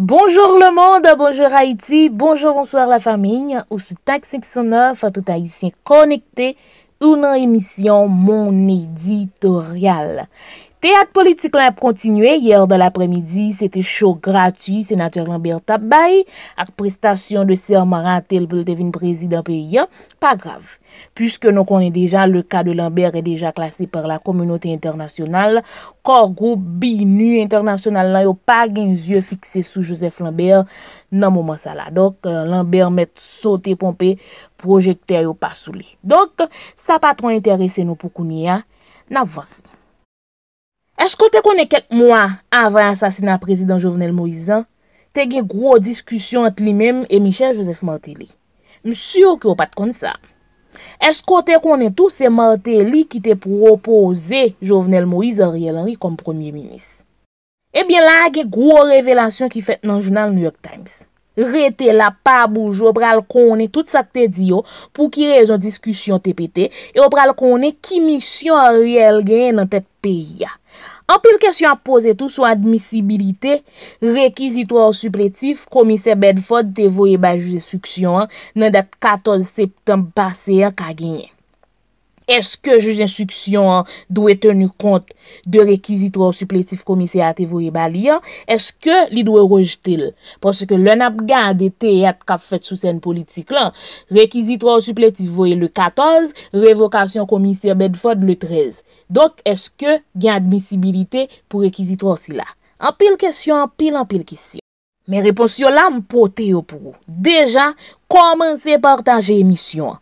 Bonjour le monde, bonjour Haïti, bonjour, bonsoir la famille. Ou TaxiX9, 609, tout Haïtien connecté, ou émission Mon Éditorial. Teatre politik lan ap kontinue, yer de l'apremidi, se te show gratis, senatuer Lambert tabay, ak prestasyon de ser marantel pou te vin prezident pe yon, pa grav. Puske nou konen dejan, le ka de Lambert e dejan klasi per la Komunote Internasyonal, kor group BINU Internasyonal nan yo pa gen yon zye fixe sou Joseph Lambert nan mouman sa la. Dok, euh, Lambert met sote pompe, projekte yo pa souli. Dok, sa pa tron interese nou pou kouni ya, nan vansi. Esko te konen ket mwa avran sasina prezident Jovenel Moïse an, te gen gro diskusyon ant li mem e Michel-Joseph Martelly. M'su yo ki wopat kon sa. Esko te konen tou se Martelly ki te propose Jovenel Moïse a Riel Henry kom premier-ministre. Ebyen eh la gen gro revelasyon ki fet nan jounal New York Times. Rete la pa bouj wopral konen tout sa k te di yo pou ki rejan diskusyon te pete e wopral konen ki misyon a Riel gen nan tet peyi ya. Anpil kesyon apose tou sou admisibilite rekizito ou supletif komise Bedford te voye bajou de suksyon nan dat 14 septembe pase ya kaginyen. Eske juj instruksyon dwe tenu kont de rekizitwa ou supletif komisye a te voye bali ya? Eske li dwe rejte li? Pwoske le nap gan de te et kap fet sou sen politik la, rekizitwa ou supletif voye le 14, revokasyon komisye a bedfod le 13. Donk eske gen admisibilite pou rekizitwa ou si la? An pil kesyon, an pil an pil kesyon. Men reponsyon la m pou te yo pou. Dejan, koman se partanje emisyon?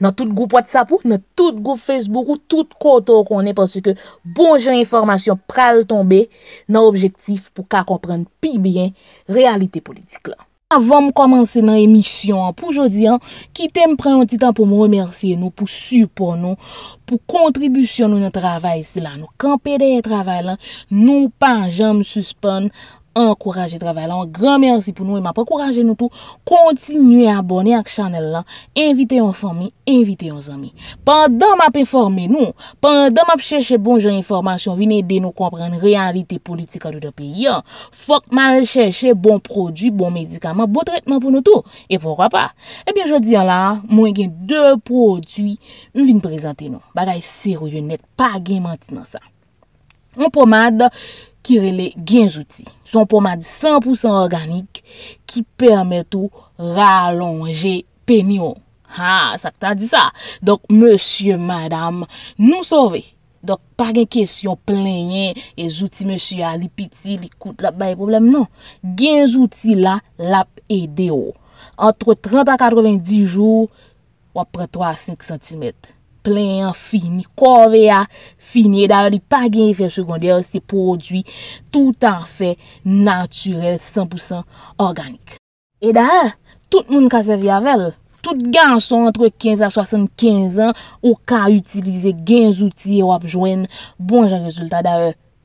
nan tout goup WhatsApp ou nan tout goup Facebook ou tout koto konen porsi ke bonje informasyon pral tombe nan objektif pou ka kompren pi byen realite politik la. Avonm komanse nan emisyon, pou jodi an, ki tem pre yon titan pou mwemersye nou, pou supon nou, pou kontribusyon nou nan travay si la nou. Kan pede yon travay la, nou pan jan msuspan nou, Enkouraje travalan, gran mersi pou nou E map akouraje nou tou Kontinuye abone ak chanel lan Invite yon fami, invite yon zami Pandan map informe nou Pandan map chèche bon jen informasyon Vinè de nou komprene realite politika Dou do pe yon Fok mal chèche bon prodjou, bon medikaman Bon tretman pou nou tou E poukwa pa? Ebyen eh jodi yon lan, mwen gen 2 prodjou Vinè prezante nou Bagay serou yon net, pa gen manti nan sa Moun pomade ki rele genjouti. Son pouman di 100% organik ki permet ou ralonge penyon. Ha, sakta di sa. Donk, monsye, madame, nou sove. Donk, pa gen kesyon plenye, e jouti monsye li piti, li koute, la baye problem, non. Genjouti la, la pe deyo. Antre 30 a 90 jou, wapre 3 a 5 cm. plen, fini, kovea, fini, eda ou li pa gen efek sekonde ou se podwi tout an fe naturel, 100% organik. E da ou, tout moun kase vi avel, tout gen son entre 15 a 75 an ou ka utilize gen zouti ou apjwen, bon jan rezultat da ou.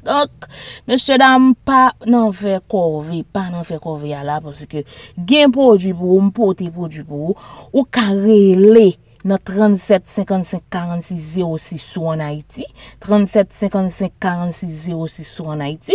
Donk, mèche dam pa nan fè korve, pa nan fè korve ya la, pòsè ke gen pò djibou, mpote pò djibou, ou karele nan 37-55-46-06 sou anayti, 37-55-46-06 sou anayti,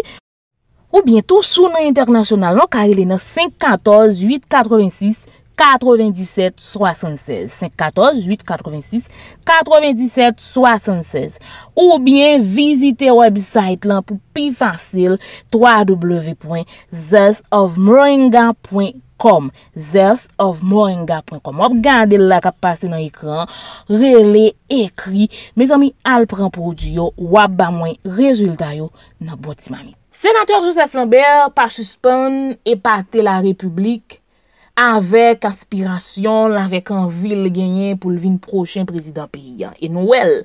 ou bientou sou nan internasyonal non, nan karele nan 5-14-8-86-86, 9776 514-886 9776 Ou bien, visite website lan pou pi fansil www.theastofmoringa.com theastofmoringa.com Op, gande la ka pase nan ekran rele, ekri me zomi al pran pou diyo wap ba mwen rezulta yo nan botimani. Senateur Joseph Lambert pa suspon epate la republik avèk aspirasyon, l'avèk anvil genyen pou l'vin prochen prezidant Piyan. E nouèl,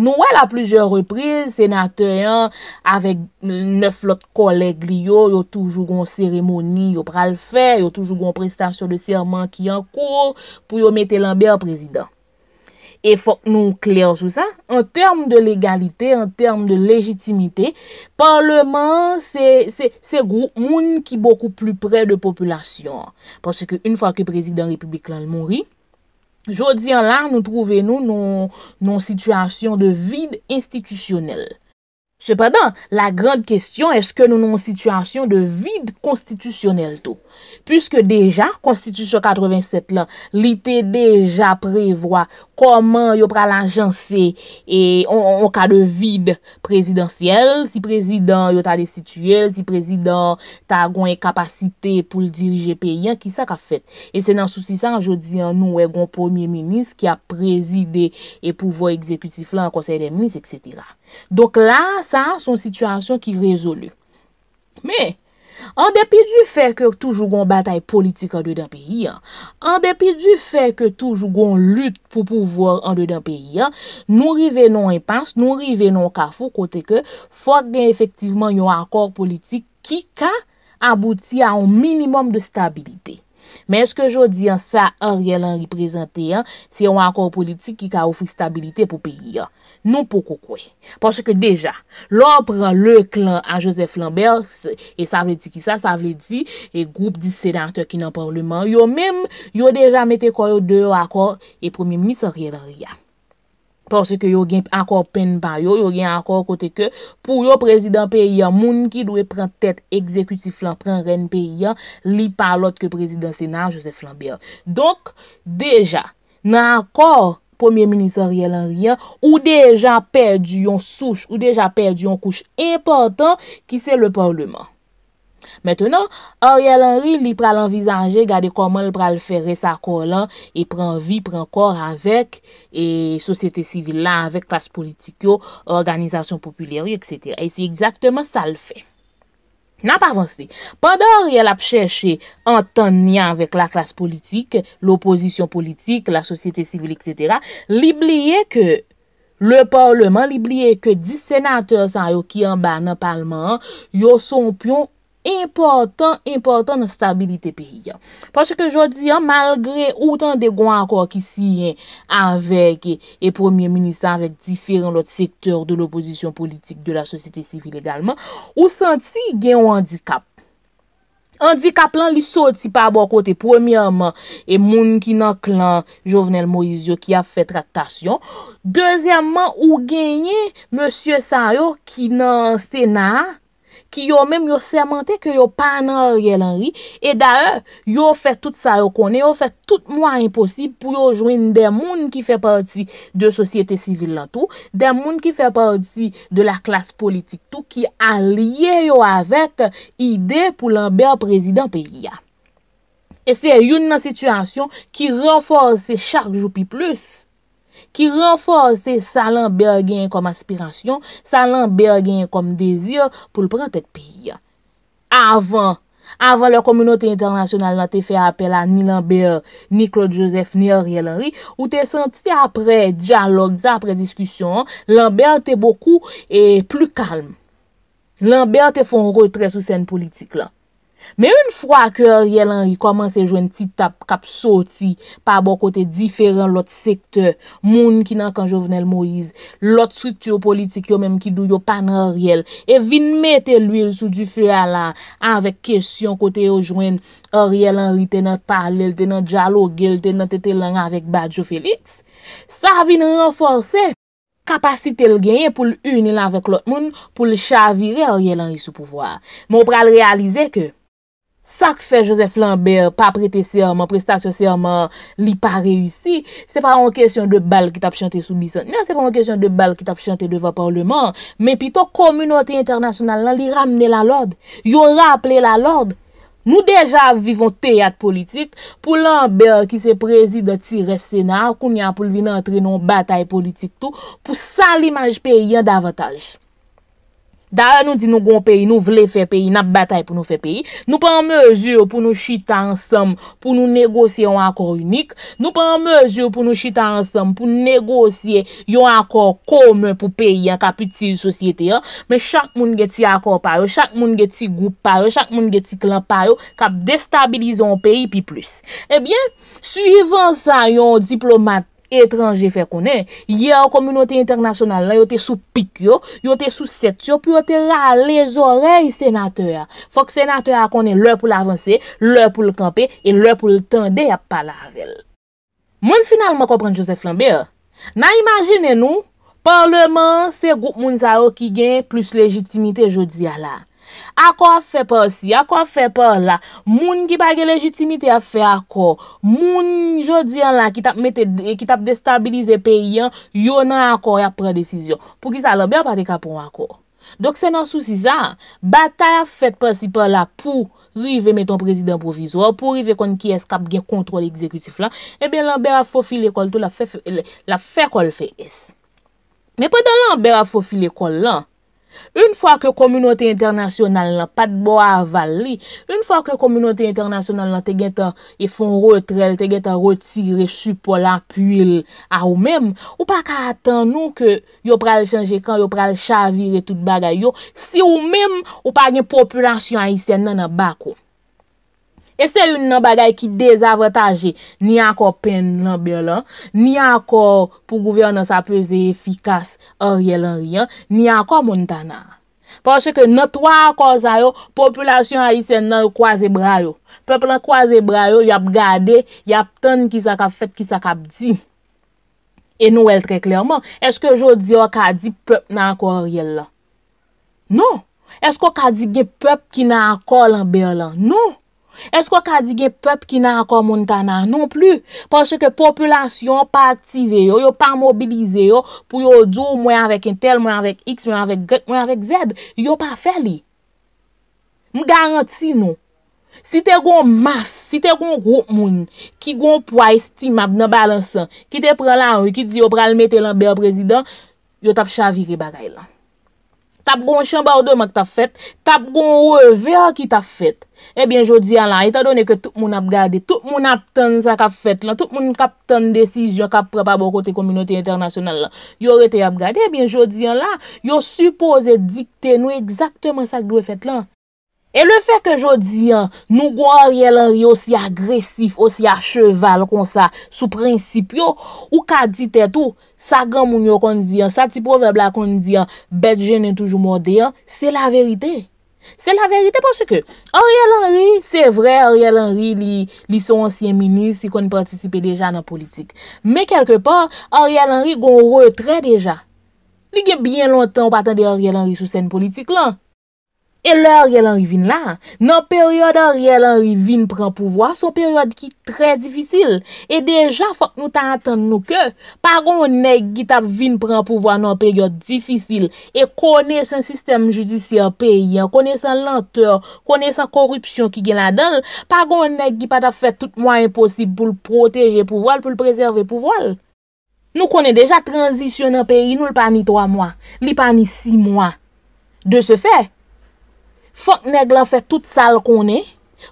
nouèl a plujer repriz, senatèyan, avèk nèflot koleg li yo, yo toujougon seremoni, yo pral fè, yo toujougon prestasyon de serman ki an kou, pou yo mette l'an bè an prezidant. E fok nou klerjou sa, an term de legalite, an term de legitimite, parleman se grou moun ki boku plu pre de populasyon. Pwase ke un fwa ke prezident republik lan moun ri, jodi an la nou trouve nou nou nou sitwasyon de vide institwisyonel. Se padan, la grande kestyon, eske nou nou sitwasyon de vide konstitwisyonel touk? Puske deja konstitusyon 87 lan Li te deja prevoa Koman yo pral anjanse E on ka devide Prezidentiel Si prezident yo ta destituye Si prezident ta gwen kapasite Poul dirije peyen Ki sa ka fet E se nan sosi sa anjou diyan nou E gwen pounmye minis ki a prezide E pouvo ekzekutif lan konsey de minis Etc Donk la sa son situasyon ki rezolu Me An depi di fè ke toujougon batay politik an dwe dan peyi an, an depi di fè ke toujougon lüt pou pouvor an dwe dan peyi an, nou rive non en pans, nou rive non kafou kote ke fote gen efektiveman yon akor politik ki ka abouti an minimum de stabilite. Men eske jo di an sa a riel an riprezenti an si yon akor politik ki ka ofi stabilite pou peyi an. Nou pou koukwe. Pwase ke deja, lor pran le klan an Josef Lambert, e sa vle di ki sa, sa vle di, e goup disedante ki nan parleman, yo mem, yo deja mette koyo deyo akor, e premi meni sa riel a riyan. Porsè ke yo gen akor pen pa yo, yo gen akor kote ke, pou yo prezident pe iyan, moun ki dwe pren tèt exekutif lan pren ren pe iyan, li pa lot ke prezident senar Joseph Lambert. Donk, deja, nan akor premier minister yelan riyan, ou deja perdi yon souche, ou deja perdi yon kouche important ki se le parleman. Metenon, Ariel Henry li pral envizanje gade koman li pral fere sa kolan e pranvi, prankor avek e sosyete sivil la, avek klas politik yo, organizasyon populary, etc. E si ekzaktman sa l fe. Nan pa vansi. Pada Ariel ap cheshe antonya avek la klas politik, l'oposisyon politik, la sosyete sivil, etc., li bliye ke le parlement, li bliye ke dis senateurs an yo ki an banan palman, yo sonpyon, impotant, impotant nan stabilite pe yon. Pache ke jodi yon, malgre outan de gwen akor ki si yon avek e Premier Ministre avek diferent lot sektor de l'oposisyon politik de la sosite sivil egalman, ou santi gen yon handikap. Handikap lan li soti pa bo kote. Premiyaman, e moun ki nan klan Jovenel Moizio ki a fet ratasyon. Dezyamman, ou genye Monsie Saryo ki nan Senat ki yo mèm yo sèmente ke yo pa nan rèl anri, e daè, yo fè tout sa yo konè, yo fè tout mwa imposib pou yo jwen den moun ki fè parti de sosyete sivil nan tou, den moun ki fè parti de la klas politik tou, ki a liye yo avèk ide pou lan bèr prezident pe yia. E se yon nan situasyon ki renforse chak joupi plus, Ki renforse sa l'Ambergen kom aspirasyon, sa l'Ambergen kom dezyr pou l'prentek piye. Avan, avan le komunote internasyonal nan te fe apel a ni l'Amber, ni Claude Joseph, ni Ariel Henry, ou te senti apre diyalog, apre diskusyon, l'Amber te boku e plu kalm. L'Amber te fon roi tre sou sen politik la. Me yon fwa ke Oriel Henry komanse jwen ti tap kap soti pa bo kote diferan lot sekte, moun ki nan kan Jovenel Moïse, lot stiktyo politik yo menm ki do yo pan Oriel, e vin mette lwil sou di fe ala avèk kesyon kote yo jwen Oriel Henry te nan palel, te nan djalogel, te nan tetelan avèk Bajo Felix, sa vin renforse kapasite lgenye pou l'unil avèk lot moun pou l'chavire Oriel Henry sou pouvoar. Sak fe Joseph Lambert pa prete serman, prestasyon serman li pa reyusi, se pa an kesyon de bal ki tap chante soubi san. Nan se pa an kesyon de bal ki tap chante devan parleman, men pi to komunote internasyonal la li ramene la lorde. Yo rappele la lorde, nou deja vivon teyat politik pou Lambert ki se prezide ti resenar koun yan pou vin antrenon batay politik tou pou sa li manjpe yon davataj. Dara nou di nou gon peyi, nou vle fe peyi, nap batay pou nou fe peyi. Nou pa an mezur pou nou chita ansam pou nou negosye yon akor unik. Nou pa an mezur pou nou chita ansam pou negosye yon akor komen pou peyi ya kapitil sosyete ya. Me chak moun geti akor payo, chak moun geti goup payo, chak moun geti klap payo kap destabilizon peyi pi plus. E bien, suivan sa yon diplomat, Etranje fè konen, yè ou kominote internasyonal nan, yo te sou pik yo, yo te sou set yo, pi yo te ral les orey senatè. Fòk senatè a konen lè pou l'avansè, lè pou l'kampè, lè pou l'tande palavel. Mwen finalman kompren Joseph Lambert, nan imagine nou, parlement se goup moun zaro ki gen plus legitimite jodi ala. Akon fe pa si, akon fe pa la Moun ki pa ge legitimite ya fe akon Moun jodi an la ki tap destabilize pe yon Yon an akon ya pre desisyon Pou ki sa lan be a pati ka pou an akon Dok se nan sou si sa Bata ya fet pa si pa la pou rive meton prezident provizor Pou rive kon ki eskap gen kontrol ekzekutif la Ebe lan be a fofil ekol tou la fe kol fe es Me podan lan be a fofil ekol la Un fwa ke kominote internasyonal nan pat bo a vali, un fwa ke kominote internasyonal nan te geta e fon rotrel, te geta rotire su po la pwil a ou mem, ou pa ka atan nou ke yo pral chanje kan, yo pral chavire tout bagay yo, si ou mem ou pa gen populasyon a isen nan a bako. E se loun nan bagay ki dezavotaje, ni akor pen nan belan, ni akor pou gouvernan sa peze efikas an riyel an riyan, ni akor moun tanan. Pwanshe ke nou twa akor zayo, populasyon a yi sen nan yu kwaze brayo. Pwap nan kwaze brayo, yap gade, yap ton ki sakap fet, ki sakap di. E nou el tre klerman, eske jodi yo ka di pwap nan akor riyel lan? Nou, eske yo ka di gen pwap ki nan akor lan belan? Nou! Esko kwa di gen pep ki nan akon moun tanan non plu? Ponche ke populasyon pa aktive yo, yo pa mobilize yo pou yo djou mwen avèk Intel, mwen avèk X, mwen avèk Z, yo pa fè li. M garanti nou. Si te goun mas, si te goun goun moun, ki goun pwa esti mab nan balansa, ki te pre lan ou, ki di yo pralmète lan bel prezident, yo tap chaviri bagay lan. tap gon chan borde man ki ta fèt, tap gon ou e ver ki ta fèt, e eh bin jodi an lan, e ta donè ke tout moun ap gade, tout moun ap ten sa ka fèt lan, tout moun kap ten desisyon kap prepa bo kote kominoti internasyonal lan, yo rete ap gade, e eh bin jodi an lan, yo suppose dikte nou ekzaktèman sa ki dwe fèt lan. E le fe ke jodi, nou gwa Ariel Henry osi agresif, osi a cheval kon sa sou prinsipyo, ou ka dit etou, sa gen mounyo kon diyan, sa ti proverb la kon diyan, Betje nen toujou mou deyan, se la verite. Se la verite pwoske, Ariel Henry, se vre, Ariel Henry li son ansyen minis, si kon partisipe deja nan politik. Me kelke pa, Ariel Henry gon retre deja. Li gen bien lontan w patan de Ariel Henry sou sen politik lan. E lè rè lè rè vin la, nan peryode rè lè rè vin pran pou vwa, sou peryode ki trè difícil. E deja fok nou tan atan nou ke, pagon nek ki tap vin pran pou vwa nan peryode difícil. E kone san sistem judisi an peyi, an kone san lanteur, kone san korupsyon ki gen la den, pagon nek ki pat ap fè tout mwen imposib pou l'proteje pou vwal, pou l'prezerve pou vwal. Nou konen deja transisyon an peyi, nou l'pan ni 3 mwen, li pan ni 6 mwen. De se fè... Fok neg lan fè tout sal konè,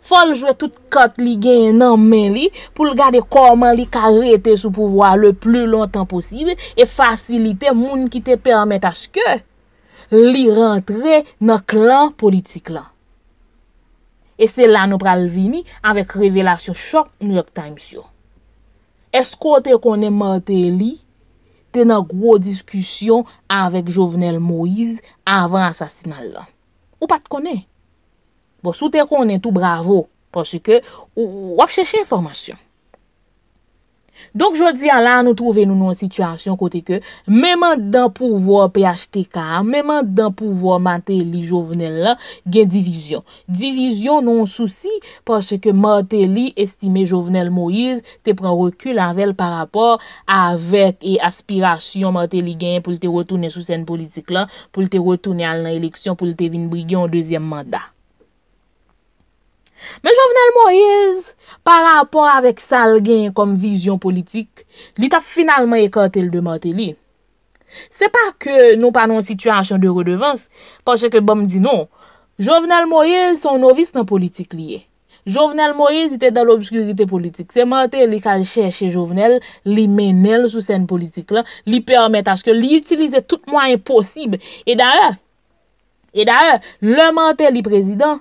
fol jwè tout kat li gen nan men li, pou l'gade koman li karete sou pouvoa le plou lontan posibè, e fasilite moun ki te permette aske li rentre nan klan politik lan. E se la nou pral vini, avèk revelasyon chok nou ak ta imsyo. Eskote konè mante li, te nan gwo diskusyon avèk Jovenel Moïse avèk ansasinal lan. Ou pa te konen? Bo sou te konen tou bravo. Pon se ke ou ap chese informasyon. Donk jodi ala nou trove nou nou an situasyon kote ke, mèman dan pouvòr PHTK, mèman dan pouvòr Martelly Jovenel la, gen divizyon. Divizyon nou an souci parce ke Martelly, estime Jovenel Moïse, te pren rekul anvel par rapport avèk e aspirasyon Martelly gen pou lte rotounen sou sèn politik la, pou lte rotounen al nan eleksyon, pou lte vin brigyon an deuxième mandat. Men Jovenel Moïse, pa rapor avek sal gen kom vizyon politik, li ta finalman ekantel de mante li. Se pa ke nou panon situasyon de redevans, pa chè ke bom di nou, Jovenel Moïse son novice nan politik li e. Jovenel Moïse ite dan l'obskurite politik. Se mante li kal chèche Jovenel, li menel sou sèn politik la, li permèt aske li utilize tout mwa imposib. E da e, le mante li prezident,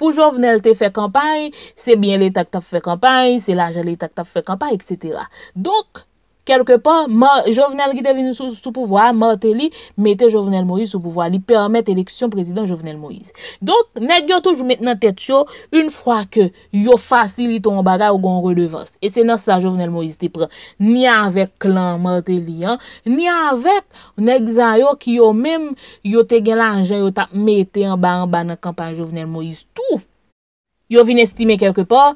Pou jovnelte fè kampay, sebyen li takta fè kampay, se la jale takta fè kampay, etc. kelke pan, Jovenel Gidevini sou pouvwa, Martelly, mette Jovenel Moïse sou pouvwa, li permette eleksyon prezident Jovenel Moïse. Donk, nek yo toujou met nan tèt yo, un fwa ke yo fasiliton w baga ou gon relevas. E se nan sa Jovenel Moïse te pre, ni avèk klan Martelly, ni avèk nek zayon ki yo mèm, yo te gen lanjè yo tap mette an ba an ba nan kampan Jovenel Moïse toujou. yo vin estime kelke por,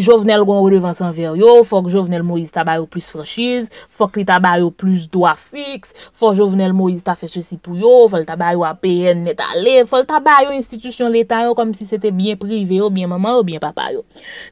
jovenel gwen ou devan san ver yo, fok jovenel Moïse tabay ou plus franshiz, fok li tabay ou plus doa fix, fok jovenel Moïse ta fe se si pou yo, fok tabay ou apen net ale, fok tabay ou institisyon letan yo, kom si se te bien prive yo, bien maman ou bien papa yo.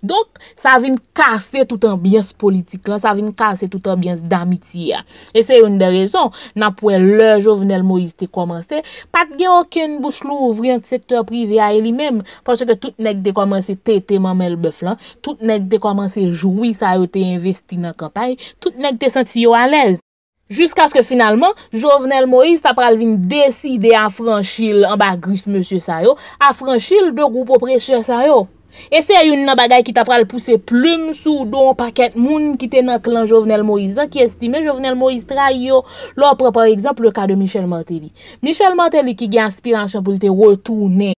Donk, sa vin kase tout ambiyans politik lan, sa vin kase tout ambiyans damiti ya. E se yon de rezon, nan pou el lè jovenel Moïse te komanse, pat ge okyen bouch lou ouvri an sektor prive a elimem, pou se ke tout nek de koman, se te te mamel beflan, tout nek te komanse joui sa yo te investi nan kapay, tout nek te senti yo anez. Jusk aske finalman, Jovenel Moïse ta pral vin deside a franchil an bagris monsie sa yo, a franchil de groupo presye sa yo. E se yon nan bagay ki ta pral pousse ploum sou don paket moun ki te nan klan Jovenel Moïse dan ki estime Jovenel Moïse tra yo lopre par ekzamp le ka de Michel Martelly. Michel Martelly ki gen aspirans chan pou te wotounen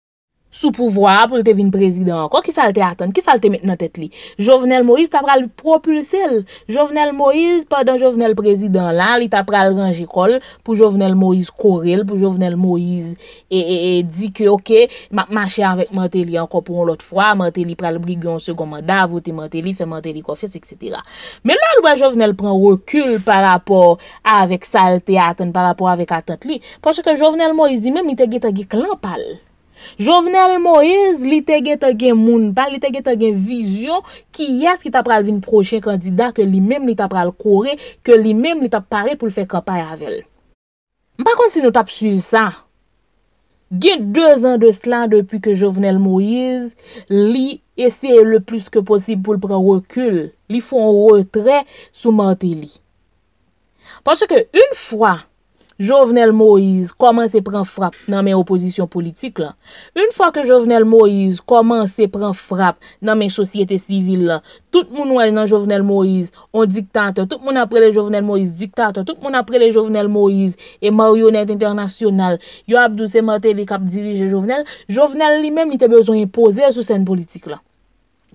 sou pouvwa pou te vin prezident anko. Ki salte atan? Ki salte men nan tet li? Jovenel Moïse ta pral propulsel. Jovenel Moïse, padan Jovenel prezident lan, li ta pral ranjikol pou Jovenel Moïse korel, pou Jovenel Moïse e di ke ok, machè avèk mante li anko pou an lot fwa, mante li pral brigyon se gomanda, avote mante li, se mante li kofese, etc. Men lò, lwa Jovenel pran rekul par apò avèk salte atan, par apò avèk atat li paske Jovenel Moïse di men mi tege tege klampal. Jovenel Moïse li te gen te gen moun pal, li te gen te gen vizyon ki yas ki tap pral vin prochen kandida ke li menm li tap pral kore, ke li menm li tap pare pou l fè kapay avel. Mpa kon se nou tap suy sa, gen 2 an de slan depi ke Jovenel Moïse li ese le plus ke posib pou l pran rekyl, li fon retre sou manteli. Ponche ke un fwa, Jovenel Moïse koman se pran frap nan men oposisyon politik la. Un fwa ke Jovenel Moïse koman se pran frap nan men sosyete sivil la, tout moun wè nan Jovenel Moïse, on diktator, tout moun apre le Jovenel Moïse diktator, tout moun apre le Jovenel Moïse e marionet internasyonal, yo abdou se matè li kap dirije Jovenel, Jovenel li mèm li te bezon y posè sou sèn politik la.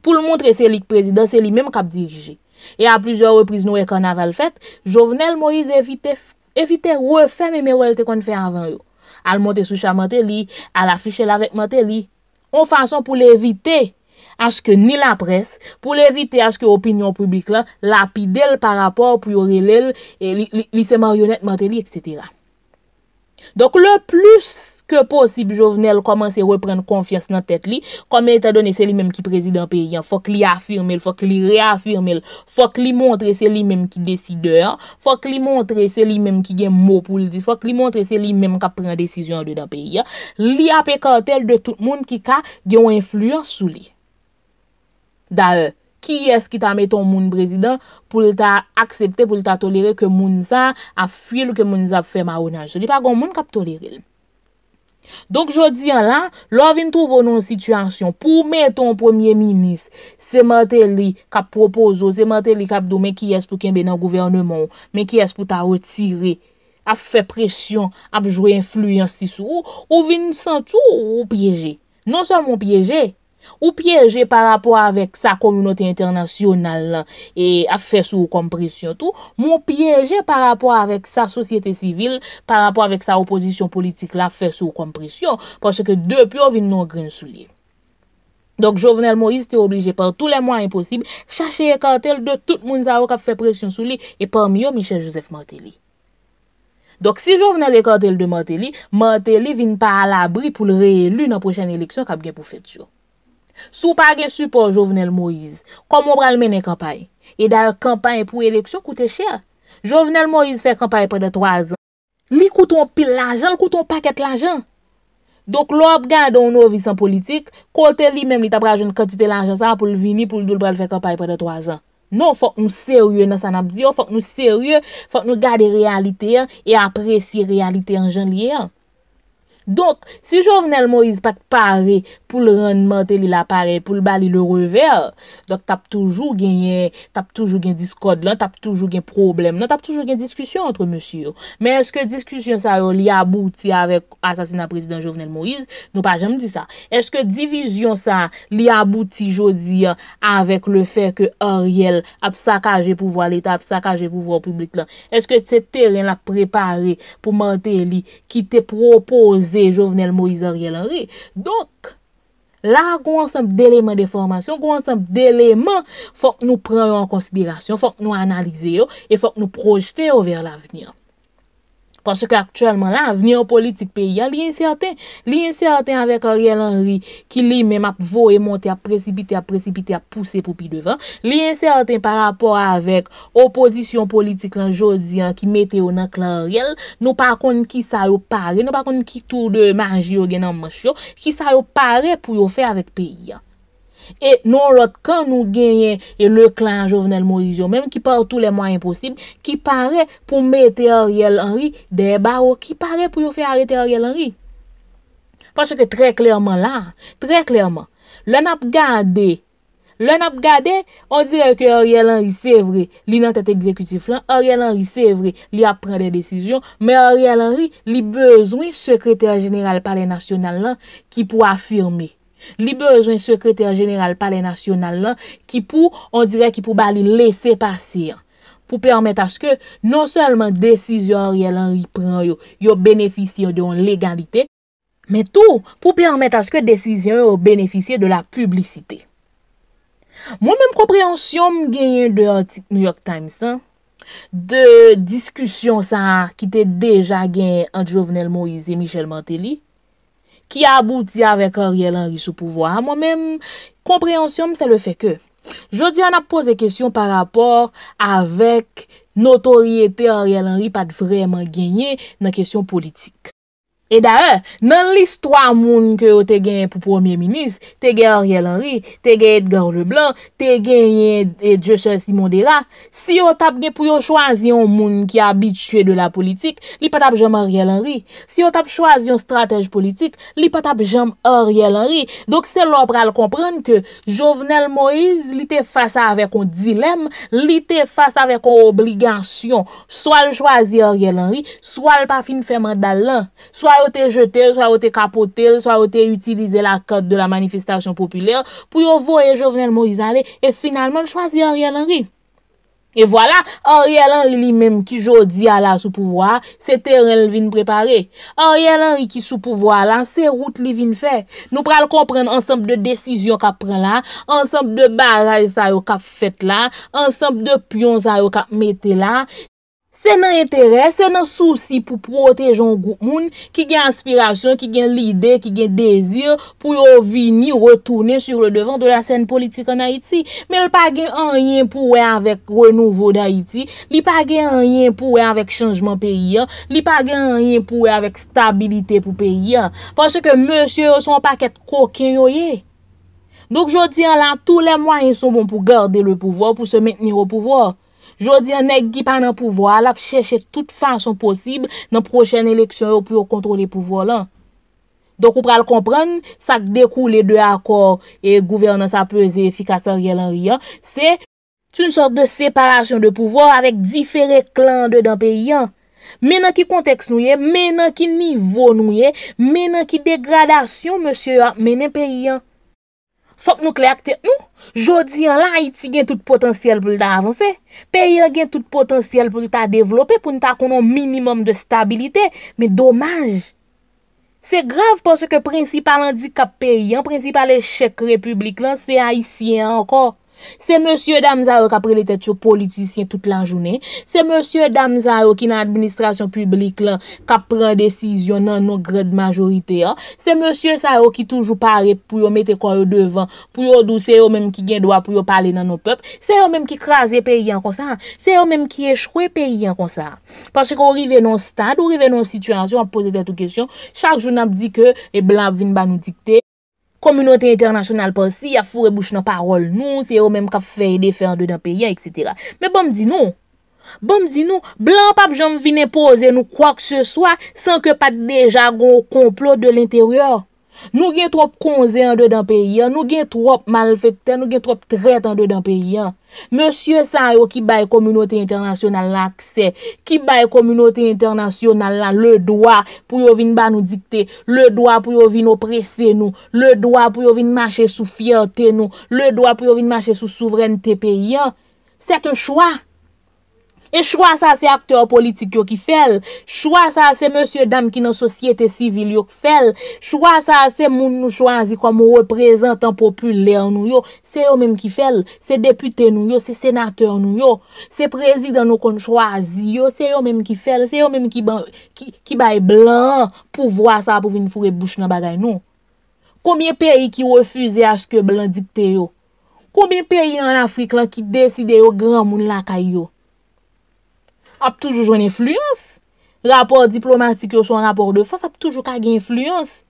Pou l moun tre selik prezident, se li mèm kap dirije. E a plizor repriz nou e kan aval fèt, Jovenel Moïse evite fta. evite refen mè mè wèl te kon fè avan yo. Al monte souche a Maté li, al afiche l avèk Maté li. Ou fason pou l evite aske ni la pres, pou l evite aske opinyon publik la, lapide l par rapport pou yore l el, lise marionet Maté li, etc. Donk le plus ke posib jovenel komanse repren konfians nan tet li, koman e ta done se li menm ki prezidant pe yon, fok li afirme l, fok li reafirme l, fok li montre se li menm ki desideur, fok li montre se li menm ki gen mou pou l di, fok li montre se li menm kap pren desisyon de dan pe yon, li ap ekantel de tout moun ki ka gen ou influyon sou li. Da e, ki eski ta met ton moun prezidant pou l ta aksepte, pou l ta tolere ke moun sa a fwe l ou ke moun sa fwe ma ou nan jodi, pa gon moun kap tolere l. Donk jodi an lan, lor vin trouvo nou an situasyon pou men ton premier minis seman te li kap propozo, seman te li kap do men ki es pou kenbe nan gouvernemon, men ki es pou ta otire, ap fe presyon, ap jouye influensi sou, ou vin san tou ou piyeje. Non sa moun piyeje. Ou piyeje par apwa avèk sa komyonote internasyonal la, e a fè sou kompresyon tou, moun piyeje par apwa avèk sa sosyete sivil, par apwa avèk sa oposisyon politik la, fè sou kompresyon, pwansè ke dè pyo vin nou grin sou li. Donk, Jovenel Moïse te oblije par tout le mwan imposib, chache ekantel de tout moun zavok a fè presyon sou li, e pwam yo Michel-Joseph Martelly. Donk, si Jovenel ekantel de Martelly, Martelly vin pa al abri pou l re-élu nan pochen eleksyon kap gen pou fè tchou. Sou pag le supo Jovenel Moïse, komon bral menen kampay. E da kampay pou eleksyon koute chè. Jovenel Moïse fè kampay prè de 3 an. Li kouton pil l'anjan, li kouton paket l'anjan. Dok lop gade ou nou visan politik, kote li menm li tabrajoun kanti te l'anjan sa pou l'vini pou l'doul bral fè kampay prè de 3 an. Non, fòk nou sèrye nan san ap diyo, fòk nou sèrye, fòk nou gade realite an, e apresi realite an jan liye an. Donk, si Jovenel Moïse pat pare pou l ran Mantele la pare, pou l bali le revè, donk tap toujou genye, tap toujou gen diskod lan, tap toujou gen problem, non tap toujou gen diskusyon entre monsur. Men eske diskusyon sa li abouti avèk asasina prezident Jovenel Moïse? Non pa, jèm di sa. Eske divizyon sa li abouti jodi avèk le fè ke oryèl ap sakajè pou vo ale, ap sakajè pou vo ou publik lan? Eske te teren la preparè pou Mantele ki te propose Jouvenel Moïse Rielary Donk, la kon ansam Deleman de formasyon, kon ansam deleman Fok nou preyo an konsiderasyon Fok nou analizeyo E fok nou projeteyo ver la venyan Parce que actuellement, l'avenir politique pays, il y a incertain. Il y a incertain avec Ariel Henry, qui lui-même a voué monter, a précipité, a précipité, a poussé pour puis devant. Il y a incertain par rapport avec opposition politique l'anjoudien qui mette au nacre l'Ariel. Non par contre, qui s'a eu paré, non par contre, qui tour de magie au gain en motion. Qui s'a eu paré pour y ofer avec pays ya. E nou lot, kan nou genyen, e le klan Jovenel Morizio menm, ki partou le mwa imposib, ki pare pou mete Oriel Henry de barou, ki pare pou yo fè arete Oriel Henry. Pache ke trè klerman la, trè klerman, le nap gade, le nap gade, on dire ke Oriel Henry sè vre, li nan tèt ekzekutif lan, Oriel Henry sè vre, li ap pren de desisyon, me Oriel Henry, li bezwen sekreter jeneral pale nasyonal lan, ki pou afirme, li bezwen sekreter jeneral pale nasyonal lan, ki pou, on direk, ki pou bali lese pasir. Pou permet aske, non selman desizyon yel an ripren yo, yo benefisyon de yon legalite, men tou, pou permet aske desizyon yo benefisyon de la publicite. Mwen men mproprensyon m genyen de Antik New York Times, de diskusyon sa ki te deja genyen Antjovenel Moise Michel Mantelli, ki abouti avek Ariel Henry sou pouvoi. A mwen men, komprehensyon mse le feke. Jodi an ap pose kesyon par rapor avek notoriye te Ariel Henry pat vreman genye nan kesyon politik. Et d'aè, e, nan l'histoire moun ke ou te genye pou premier-ministre, te genye Ariel Henry, te genye Edgar Leblanc, te genye Joshua Simon Dera, si yo tap genye pou yo chwazi yon moun ki abitue de la politik, li patap jem Ariel Henry. Si yo tap chwazi yon stratej politik, li patap jem Ariel Henry. Dok se lop pral kompran ke Jovenel Moïse li te fasa avè kon dilem, li te fasa avè kon obligasyon. So al chwazi Ariel Henry, so al pa fin fèman dal lan, so Swa yo te jete, swa yo te kapote, swa yo te utilize la kote de la manifestasyon populer pou yo voye jovenel Morizale e finalman chwazi Ariel Henry. E vwala, Ariel Henry li mem ki jodi a la soupouvoi, se teren li vin prepare. Ariel Henry ki soupouvoi lan, se route li vin fe. Nou pral kompren ansampe de desisyon ka pren lan, ansampe de baray sa yo ka fet lan, ansampe de pyon sa yo ka mette lan. Se nan entere, se nan souci pou protej an gout moun, ki gen aspirasyon, ki gen lide, ki gen dezir pou yo vini retoune sur le devan de la sen politik an Haiti. Me li pa gen an yen pou we avèk renouveau d'Haiti, li pa gen an yen pou we avèk chanjman peyi an, li pa gen an yen pou we avèk stabilite pou peyi an. Pas se ke monsye yo son paket koken yo ye. Dok jodi an lan, tou le mwa yon son bon pou gade le pouvo, pou se mentenir ou pouvo. Jodi an ek ki pa nan pouvo al ap chèche tout fasyon posib nan prochen eleksyon yo pou yo kontrole pouvo lan. Donk ou pral kompran, sak dekou le de akor e gouvernan sa peze efikasyon yel an riyan, se toun sort de separasyon de pouvo avèk difere klande dan periyan. Menan ki konteks nou ye, menan ki nivou nou ye, menan ki degradasyon monsye yo menen periyan. Sot nou kle akte nou, jodi an la Haiti gen tout potansyel pou lta avanse. Peyi an gen tout potansyel pou lta devlope pou lta konon minimum de stabilite. Me domaj. Se grav pon se ke prinsipal an dikap peyi an, prinsipal echec republik lan, se Haitien an kon. Se monsye Damzaro ka prele tet yo politisyen tout lan jounen, se monsye Damzaro ki nan administrasyon publik la ka pren desisyon nan nou gred majorite ya, se monsye Damzaro ki toujou pare pou yo mette kwa yo devan, pou yo dou se yo menm ki gen doa pou yo pale nan nou pep, se yo menm ki kraze pe yon konsan, se yo menm ki echwe pe yon konsan. Pase kon rive non stad, ou rive non situasyon, ap pose detou kesyon, chak joun ap di ke e eh blan vin ba nou dikte. Komunote internasyonal pa si, ya fure bouch nan parol nou, se yo menm ka fey de fer de dan peyen, etc. Me bom di nou, bom di nou, blan pap jom vine pose nou kwa k se swa, san ke pat deja gon komplo de l'interyor. Nou gen trop konzen an de dan pe yon, nou gen trop mal fèkten, nou gen trop tret an de dan pe yon. Monsye san yo ki baye Komunote Internasyonan lakse, ki baye Komunote Internasyonan la le doa pou yo vin ban nou dikte, le doa pou yo vin oprese nou, le doa pou yo vin mache sou fiyote nou, le doa pou yo vin mache sou souvren te pe yon. Sèt an chwa. E chwa sa se akteur politik yo ki fel, chwa sa se monsye dam ki nan sosyete sivil yo ki fel, chwa sa se moun nou chwazi kwa moun reprezentant populer nou yo, se yo menm ki fel. Se depute nou yo, se senateur nou yo, se prezident nou kon chwazi yo, se yo menm ki fel, se yo menm ki bay blan pou vwa sa pou vin fure bouch nan bagay nou. Koumye peyi ki refuze aske blan dikte yo? Koumye peyi nan Afrik lan ki deside yo gran moun lakay yo? ap toujou joun influence. Rapor diplomatik yo sou an rapor de fos, ap toujou kage influence.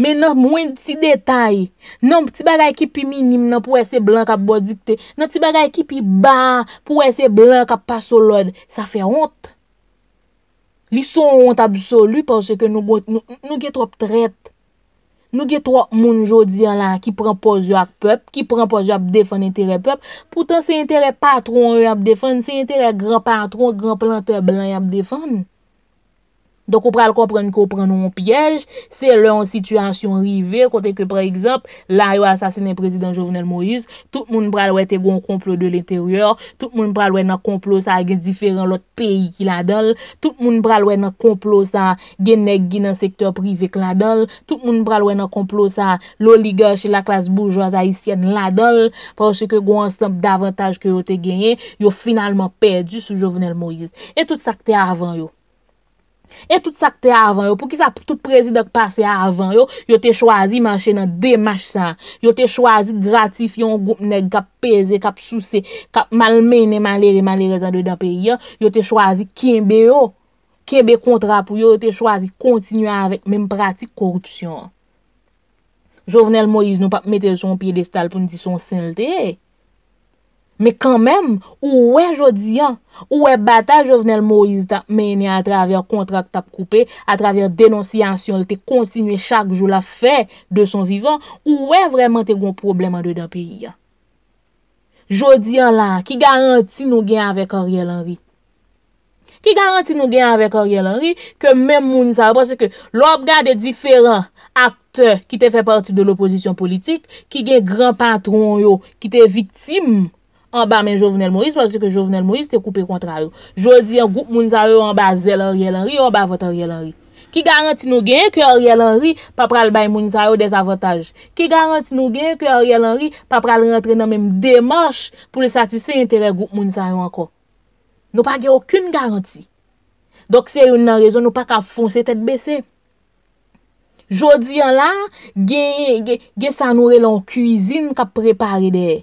Men nan mwen ti detay, nan pti bagay ki pi minim nan pou ese blan kap bo dikte, nan ti bagay ki pi ba, pou ese blan kap pa solod, sa fe hont. Li son hont absolu, pou se ke nou getrop tret. Nou gen trok moun jodi an lan ki pran pa jo ak pep, ki pran pa jo ap defon entere pep, poutan se entere patron yo ap defon, se entere gran patron, gran plante blan yo ap defon. Donk ou pral kompran ki ou pran nou an piyej, se lè an situasyon rive, kote ke pre egzop, lè yo asasine prezident Jovenel Moïse, tout moun pral wè te goun komplo de l'interièr, tout moun pral wè nan komplo sa gen diferent lot peyi ki la dol, tout moun pral wè nan komplo sa gen neg gen an sektor privek la dol, tout moun pral wè nan komplo sa lò ligè chè la klas bourgeois haïsyen la dol, pwò se ke goun ansap davantage ki yo te genye, yo finalman perdi sou Jovenel Moïse. E tout sa ke te avan yo. E tout sa kte avan yo, pou ki sa tout prezidak pase avan yo, yo te chwazi manche nan demachan. Yo te chwazi gratif yon goup neg kap peze, kap souse, kap malmen e malere, malere zan doy da peye. Yo te chwazi kinbe yo, kinbe kontra pou yo, yo te chwazi kontinu anvek menm pratik korupsyon. Jovenel Moïse nou pap mette son piye destal pou niti son senlteye. Me kan men, ou we jodi an, ou we bata jovenel Moïse ta meni a travèr kontrakta koupè, a travèr denonsi ansyon, te kontinuè chak jou la fè de son vivan, ou we vremen te goun problem an dey dan pi. Jodi an la, ki garanti nou gen avèk oryèl anri. Ki garanti nou gen avèk oryèl anri, ke men moun sa, pasè ke lop gade diferan akte ki te fè partit de l'oposisyon politik, ki gen gran patron yo, ki te viktim, an ba men Jovenel Moïse, pati ki Jovenel Moïse te koupe kontra yo. Jodi an goup mounisaryo an ba zel an riyel an ri, an ba votan riyel an ri. Ki garanti nou gen ki riyel an ri, pa pral bay mounisaryo de zavotaj. Ki garanti nou gen ki riyel an ri, pa pral rentre nan menm demosh pou le satisfe interè goup mounisaryo an ko. Nou pa gen akoun garanti. Dok se yon nan rezon nou pa ka fonse tet bese. Jodi an la, gen sanoure lon kuzine ka prepare de e.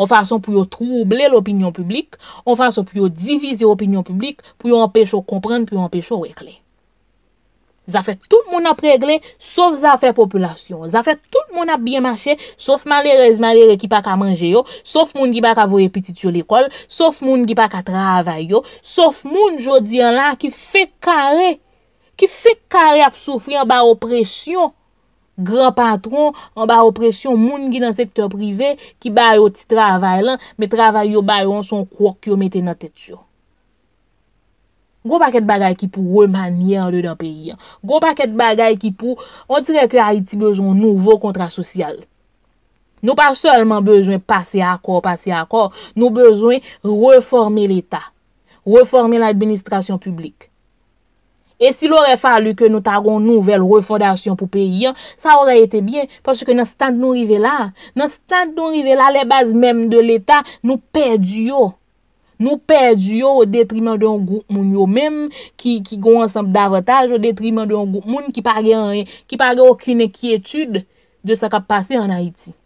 On fason pou yo trouble l'opinyon publik, on fason pou yo divize l'opinyon publik, pou yo anpecho komprende, pou yo anpecho wekle. Zafet tout moun ap regle, sof zafet populasyon. Zafet tout moun ap bien mache, sof malerez malere ki pa ka manje yo, sof moun ki pa ka voye pitit yo l'ekol, sof moun ki pa ka travaye yo, sof moun jodi an la ki fe kare, ki fe kare ap soufri an ba opresyon. Gran patron, an ba opresyon moun gen an sektor prive ki bayo ti travay lan, me travay yo bayon son kwa kyo mette nan tet yo. Gwo paket bagay ki pou wè manye an lè dan peyi. Gwo paket bagay ki pou, an direk la iti bejoun nouvo kontra sosyal. Nou pa solman bejoun pase akor, pase akor. Nou bejoun reforme l'Etat, reforme l'administrasyon publik. E si lor e falu ke nou taron nouvel refondasyon pou peyi yo, sa or a ete bien, porsi ke nan stante nou rive la, nan stante nou rive la, le baz mèm de l'Etat, nou perdi yo. Nou perdi yo, o deprimant de yon oh. oh, gout moun yo mèm, ki goun ansemp davataj, o deprimant de yon gout moun, ki page okine kietude, de sa ka pase an Haiti.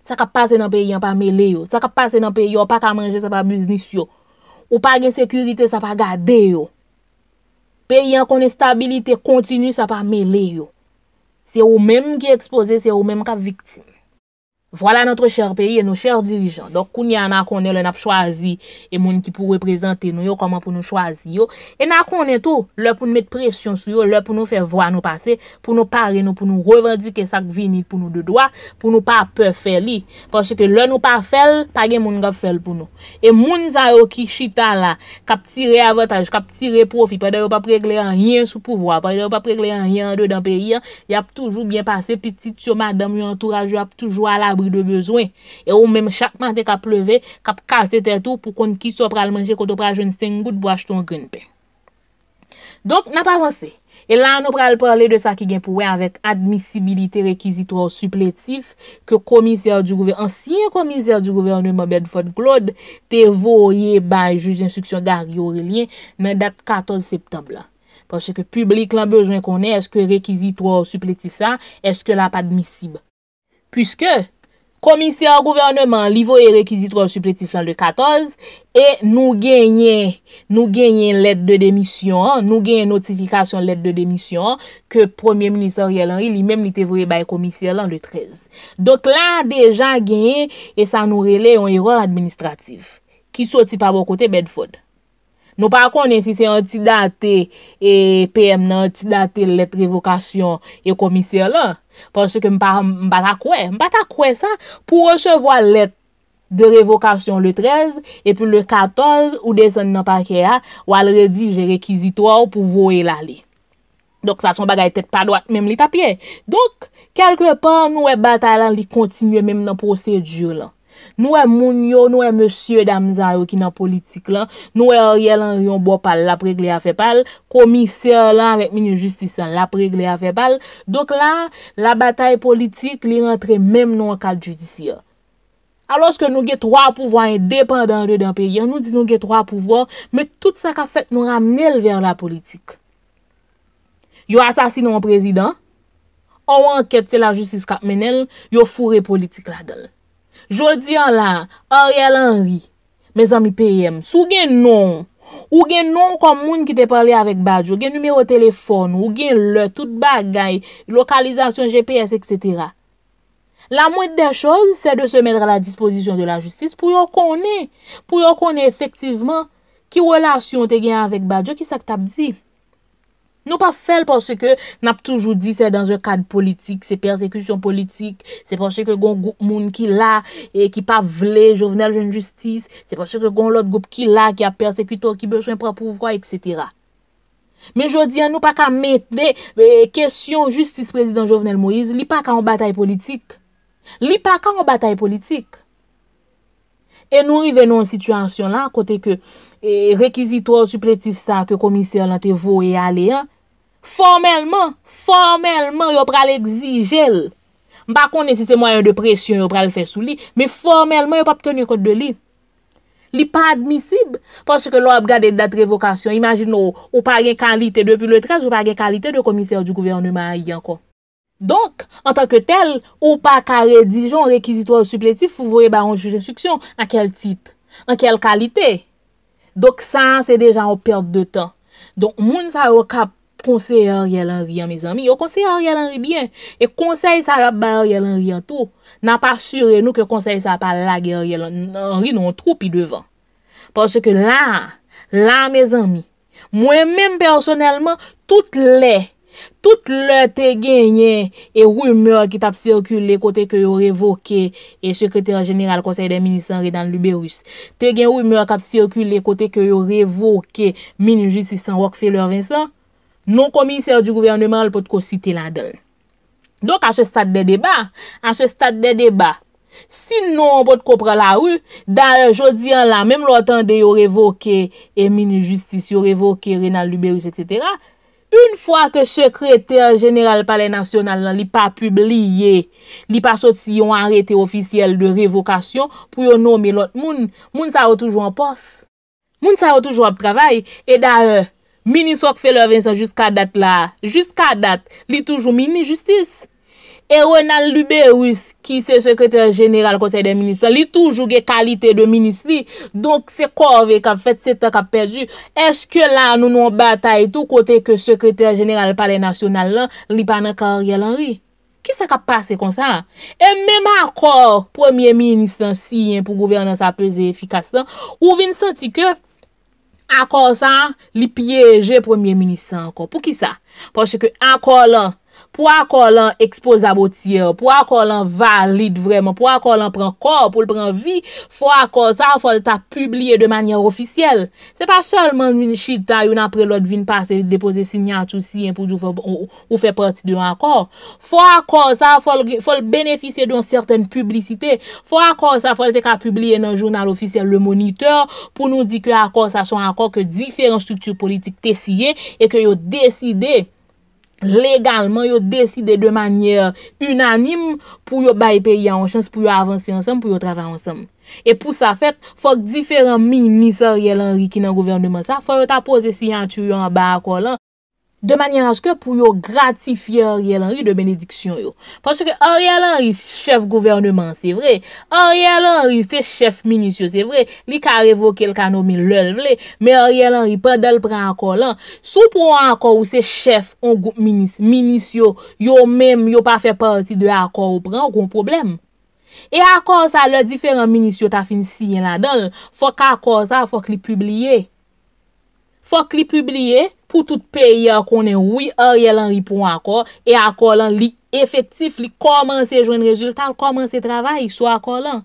Sa ka pase nan peyi oh. yo, pa mele yo. Sa ka pase nan peyi yo, pa ka manje, sa pa biznis yo. Ou page sekurite, sa pa gade yo. Pe yon konen stabilite kontinu sa pa mele yo. Se ou menm ki expose, se ou menm ka viktim. Voilà notre cher pays et nos chers dirigeants Donc, koun y a nan konnen lè nan ap chwazi E moun ki pou reprezenter nou yo Koman pou nou chwazi yo E nan konnen tou, lè pou nou met presyon sou yo Lè pou nou fè vwa nou pase Pou nou pare nou, pou nou revendike sak vinit Pou nou de doa, pou nou pape fè li Pon se ke lè nou pa fèl, pagè moun gav fèl pou nou E moun zay ou ki chita la Kap ti re avotaj, kap ti re profi Pè de wè pa prekle an rien sou pouvo Pè de wè pa prekle an rien an de dan pays Y ap toujou bien pase Petite sou madame yon entourage wè ap toujou ala bri de bezwen. E ou menm chakman te kap pleve, kap kase te tou pou kon ki so pral manje koto pral jen steng gout bo ach ton grenpe. Dok, nan pa avanse. E la nan pral prale de sa ki gen pouwe avet admisibilite rekizito ou supletif ke komisyar di gouve, ansyen komisyar di gouve ane mou bed fote klode, te voye bay juj insuksyon garye orilien men dat 14 septembla. Pwase ke publik lan bezwen konen, eske rekizito ou supletif sa, eske la pa admisib. Pwase ke Komisye an gouvernman li vo e rekizit ron supletif lan de 14 e nou genyen let de demisyon, nou genyen notifikasyon let de demisyon ke Premier Ministre Yelani li menm li te vwe bay komisye lan de 13. Dok lan dejan genyen e san nou rele yon eror administratif. Ki soti pa bo kote bedfod. Nou pa konen si se an ti date e PM nan an ti date let revokasyon e komisyon lan. Pon se ke m pa ta kwe, m pa ta kwe sa pou rechevo a let de revokasyon le 13 epi le 14 ou de son nan pa kwe a ou alre di je rekizito a ou pou vou e la li. Dok sa son bagay tet pa doak menm li tapye. Dok, kelke pan nou e batalan li kontinyon menm nan posèdjou lan. Nou e moun yo, nou e monsye damza yo ki nan politik lan, nou e orye lan yon bopal, la prek le a fe pal, komisye lan vek min yon justisan, la prek le a fe pal. Dok la, la batay politik li rentre mem nou akal judisi ya. Aloske nou ge 3 pouvo independant de den peyi, nou di nou ge 3 pouvo, me tout sa ka fet nou ramel ver la politik. Yo asasi nan prezident, ou anket se la justis kap menel, yo fure politik la dol. Jodi an la, Ariel Henry, me zan mi PM, sou gen non, ou gen non kon moun ki te pale avèk badjo, gen numero telefon, ou gen lò, tout bagay, lokalizasyon GPS, etc. La mwèd de chòz, se de se mèdre la dispozisyon de la jistis pou yo konè, pou yo konè efektivman ki wèlasyon te gen avèk badjo ki sak tap di. Nou pa fel porsè ke nap toujou di se dan zè kad politik, se persekution politik, se porsè ke gon goup moun ki la e ki pa vle Jovenel Jeune Justice, se porsè ke gon lot goup ki la ki a persekutor ki beswen prapouvwa, etc. Men jodi an nou pa ka metne kesyon euh, Justice Président Jovenel Moïse, li pa ka an batay politik. Li pa ka an batay politik. E nou reven nou an situasyon la kote ke euh, rekizito soupletista ke komisyon lante vo e ale an, formèlman, formèlman yo pral exijel. Mpa kon nesise mwen yo depresyon yo pral fè sou li, mpe formèlman yo pa pteni kote de li. Li pa admisib, pwase ke lò ap gade da prevokasyon. Imagin nou, ou pa gen kalite, depi le 13, ou pa gen kalite de komisèr di gouverneman a yanko. Donk, an tanke tel, ou pa kare dijon rekizito ou supletif fouvoye ba anjou jesuksyon nan kel tit, nan kel kalite. Donk san, se dejan ou perte de tan. Donk moun sa yo kap konseye a rye lan rye an me zanmi. Yo konseye a rye lan rye byen. E konseye sa ap ba a rye lan rye an tou. Nan pa sure nou ke konseye sa ap pa la ge a rye lan rye nan an trou pi devan. Porske la, la me zanmi, mwen men personelman, tout le tout le te genye e wimeur ki tap sirkule le kote ke yo revoke e sekreter general konseye de mini sanri dan l'Uberus. Te genye wimeur kap sirkule le kote ke yo revoke mini 660 wak fe lor Vincent Non komisèr di gouvernement l pou tko site la del. Donk a chè stat de debat, a chè stat de debat, si non pou tko pre la ou, da jodi an la, mèm l wotan de yo revoke Emini Justice, yo revoke Renal Luberus, etc. Un fwa ke sekreter jeneral pale nasyonal nan li pa publie, li pa sot si yon arete ofisyel de revokasyon pou yon nomi lot moun, moun sa wotoujou an pos. Moun sa wotoujou ap travay, e da... Mini souk fè lò Vincent jusqu'a dat la. Jusk'a dat, li toujou mini justis. E Ronald Lubewis, ki se sekreter general konsey de minister, li toujou ge kalite de ministeri. Donk se kor vek a fèt setan ka perdi. Eske lan nou nou batay tou kote ke sekreter general pale nasyonal lan, li panen kar gelan ri. Ki sa ka pase konsan? E menman kor, premier minister siyen pou gouvernan sa peze efikasan, ou Vincenti kef, An kon san, li pyeje pou mwen menisan kon. Pou ki sa? Ponche ke an kon lan, pou akor lan expose abotier, pou akor lan valide vreman, pou akor lan pren kor, pou l pren vi, fwa akor sa, fwa l ta publie de manyan ofisyele. Se pa solman win chid ta, yon apre l od vin pase depose sinyant ou si, pou djou fwa ou fwe parti de yon akor. Fwa akor sa, fwa l beneficye don certaine publicite. Fwa akor sa, fwa l te ka publie nan jounal ofisyele, le moniteur, pou nou di ke akor sa son akor ke diferent strukture politik tesye e ke yon desidey. legalman yo deside de manye unanime pou yo bayi pe yon chans pou yo avansi ansem pou yo travè ansem. E pou sa fèt, fòk diferan minisar yel anri ki nan gouvernement sa, fòk yo ta pose si yon chou yon bako lan. De manyan aske pou yo gratifiye a riel anri de benediksyon yo. Paske a riel anri chef gouvernement, se vre. A riel anri se chef minisyon, se vre. Li ka revoke el kanou mi lel vle. Me a riel anri pa del pre ankor lan. Sou pou ankor ou se chef ou minisyon, yo mem yo pa fe parti de ankor ou pre ankon problem. E ankor sa, le diferent minisyon ta finisyen la dan. Fok ankor sa, fok li publie. Fok li publie. pou tout peyi a konen woy, a yel an ripon akor, e akor lan li efektif, li komanse jwen rezultat, komanse travay, sou akor lan.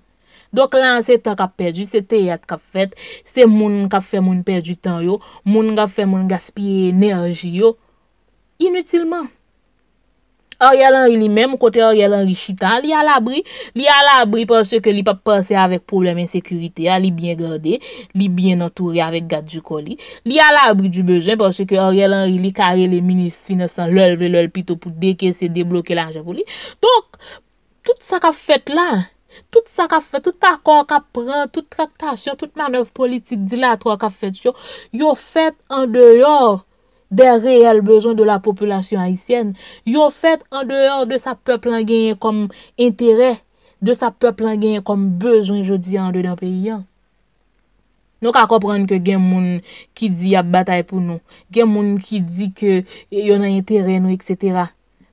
Dok lan se tan kap perdi, se teyat kap fet, se moun kap fe moun perdi tan yo, moun kap fe moun gaspye enerji yo, inutilman. Or yal anri li menm kote or yal anri chitan, li al abri. Li al abri panche ke li pa panche avek probleme insekurite, li bien gardi, li bien antouri avek gadjouko li. Li al abri di bejwen panche ke or yal anri li kare le minis finasan lel ve lel pito pou deke se debloke la anjavou li. Donk, tout sa ka fet la, tout sa ka fet, tout akon ka pren, tout traktasyon, tout manev politik dilatwa ka fet yo, yo fet an deyor. De real bezon de la populasyon Haitienne. Yo fèt an de or de sa pepl an genye kom interè. De sa pepl an genye kom bezon jodi an de dan peyi an. Nou ka koprenn ke gen moun ki di ya batay pou nou. Gen moun ki di ke yo nan interè nou etc.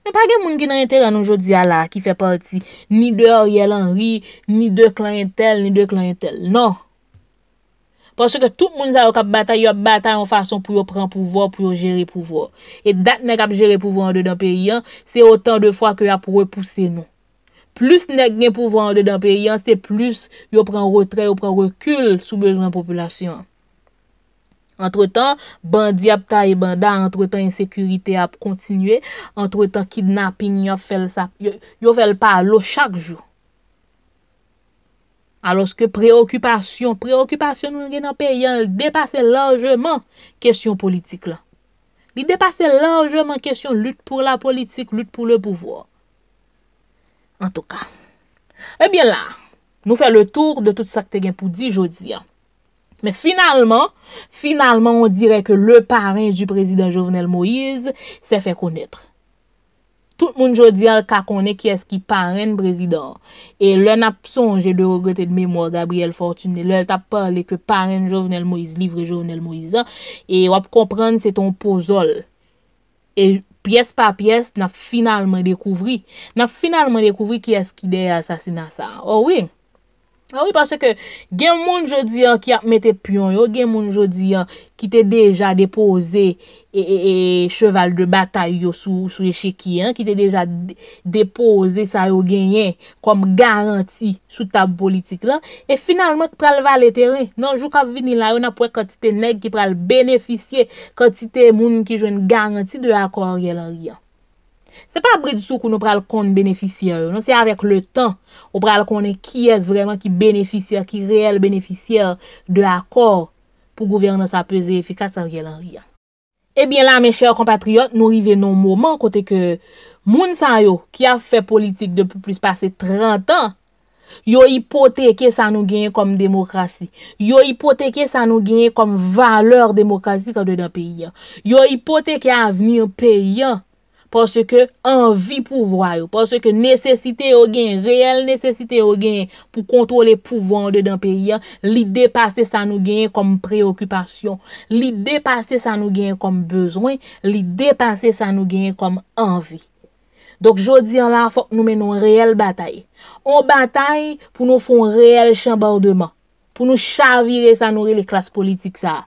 Men pa gen moun ki nan interè nou jodi a la ki fè parti. Ni de or yel an ri, ni de klantel, ni de klantel. Non. Pon se ke tout moun sa yo kap bata, yo bata yon fason pou yo pran pouvo, pou yo jere pouvo. Et dat ne kap jere pouvo an de dan periyan, se otan de fwa ke yo ap repouse nou. Plus ne gen pouvo an de dan periyan, se plus yo pran retre, yo pran rekyl sou bezran populasyon. Entre tan, bandi ap ta e banda, entre tan insekurite ap kontinue, entre tan kidnapping yo fel sa, yo fel pa lo chak jou. Aloske preokupasyon, preokupasyon nou gen apè, yon depase lajman kèsyon politik la. Li depase lajman kèsyon lout pou la politik, lout pou le pouvoi. En tou ka. Ebyen eh la, nou fè le tour de tout sa k te gen pou di jodi. Men finalman, finalman on direk le parin du prezident Jovenel Moïse se fè konetre. Tout moun jo di al kakone ki eski paren brezidor. E lè nap sonje de rogete d'memwa Gabriel Fortunel. Lè tap pale ke paren jovenel Moïse, livre jovenel Moïse. E wap komprende se ton pozol. E piyes pa piyes na finalman dekouvri. Na finalman dekouvri ki eski de asasina sa. Oh Ou wey. Awi, ah panse ke gen moun jodi an ki ap mette pyon yo, gen moun jodi an ki te deja depoze e, e, e cheval de batay yo sou esheki an, ki te deja depoze sa yo genyen kom garanti sou tab politik lan, e finalman ki pral va le teren, nan jou kap vini la, yon ap pou ek konti te neg ki pral beneficye konti te moun ki jwen garanti de akor ye lor yan. Se pa brid sou kou nou pral konde beneficiyer, nou se avek le tan, ou pral kone ki es vreman ki beneficiyer, ki reel beneficiyer de akor pou gouvernan sa peze efikas eh sa riyel an riyan. Ebyen la, men chèr kompatriot, nou rive nou mouman kote ke moun san yo ki a fè politik depo plus pase 30 an, yo ipoteke sa nou genye kom demokrasi, yo ipoteke sa nou genye kom valeur demokrasi ka de da peyi an, yo ipoteke a venir peyi an. Po se ke anvi pou vwa yo, po se ke necesite yo gen, reyel necesite yo gen, pou kontor le pou vwa an de dan periya, li depase sa nou gen kom preokupasyon, li depase sa nou gen kom bezwen, li depase sa nou gen kom anvi. Dok jodi an lan fok nou menon reyel batay. On batay pou nou fon reyel chanbordeman, pou nou chavire sa nou rey le klas politik sa.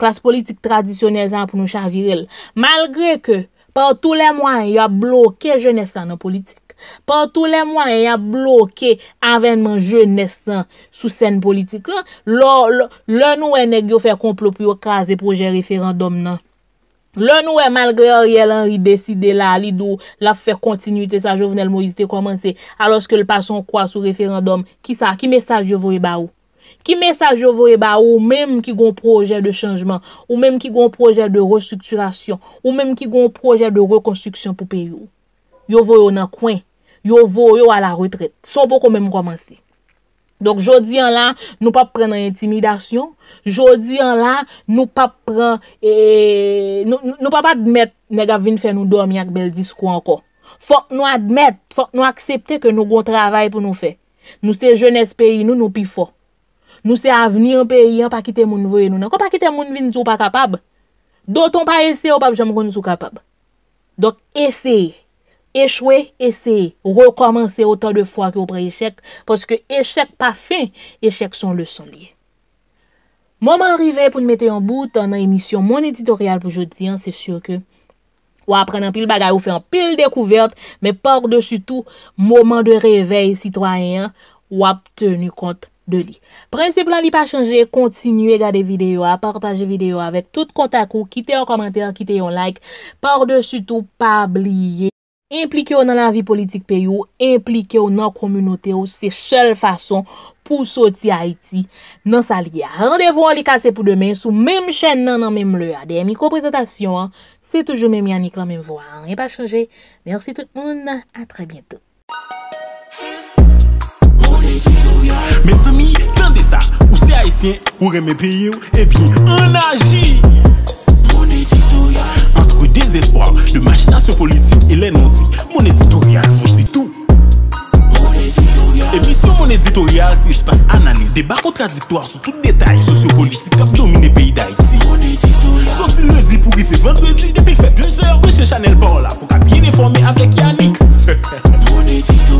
Klas politik tradisyonè zan pou nou chavire l. Malgre ke, Par tou le mwen y a bloke jenestan nan politik. Par tou le mwen y a bloke avenman jenestan sou sen politik la. Le nou e negyo fè komplo piyo kase de proje referandom nan. Le nou e malgre ori el anri deside la, li dou la fè kontinuitè sa jovenel mouizite komanse. A loske l pason kwa sou referandom, ki sa, ki mesaj yo vwe ba ou? Ki mensaj yo voye ba ou menm ki gon proje de chanjman, ou menm ki gon proje de restrukturasyon, ou menm ki gon proje de rekonstruksyon pou peyo. Yo voyo nan kwen, yo voyo a la retret, son pou kon menm komanse. Donk jodi an la nou pap pren nan intimidasyon, jodi an la nou pap pren, e, nou pap admet nega vin fè nou dormi ak bel disko anko. Fok nou admet, fok nou aksepte ke nou gon travay pou nou fè. Nou se jones peyi nou nou pi fò. Nou se avni an peyi an pa kite moun vye nou nan. Ko pa kite moun vye, nou sou pa kapab. Doton pa ese, ou pa jom kon nou sou kapab. Donk ese, eswe, ese, rekomense o tan de fwa ki ou pre-eshek, poske eshek pa fin, eshek son le son liye. Moman rive pou n mette yon bout, an an emisyon, moun editorial pou jodi, an se syo ke, ou apren an pil bagay, ou fe an pil dekouverte, men por de su tou, moman de revey, sitwayen, ou ap tenu kont, de li. Prinsip la li pa chanje, kontinu e gade videyo, a partaje videyo avèk tout kontakou, kite yon komentèr, kite yon like, par de sütou pa bliye. Implike ou nan la vi politik pe you, implike ou nan komunote ou, se sel fason pou soti Haiti nan sa liya. Rendez-vous an li kase pou demen sou mèm chèn nan nan mèm le ADM. Yko prezentasyon an, se toujou mèm yannik lan mèm voan. Ni pa chanje. Mersi tout moun. A tre bientou. Men se mi, tan de sa, ou se Haitien, ou reme peye ou, e bi, an aji Mon éditorial Entre désespoir, de machinasyon politik, elen on di, mon éditorial, on di tout Mon éditorial E bi, sou mon éditorial, si jpas analise, deba kontradiktoir, sou tout detay, sosyo politik, kap nomine peyi d'Haiti Mon éditorial Sotil le di pou rifes, vendredi, depil fe plejeur, gweche chanel parola, pou kap yen informe avlek Yannick Mon éditorial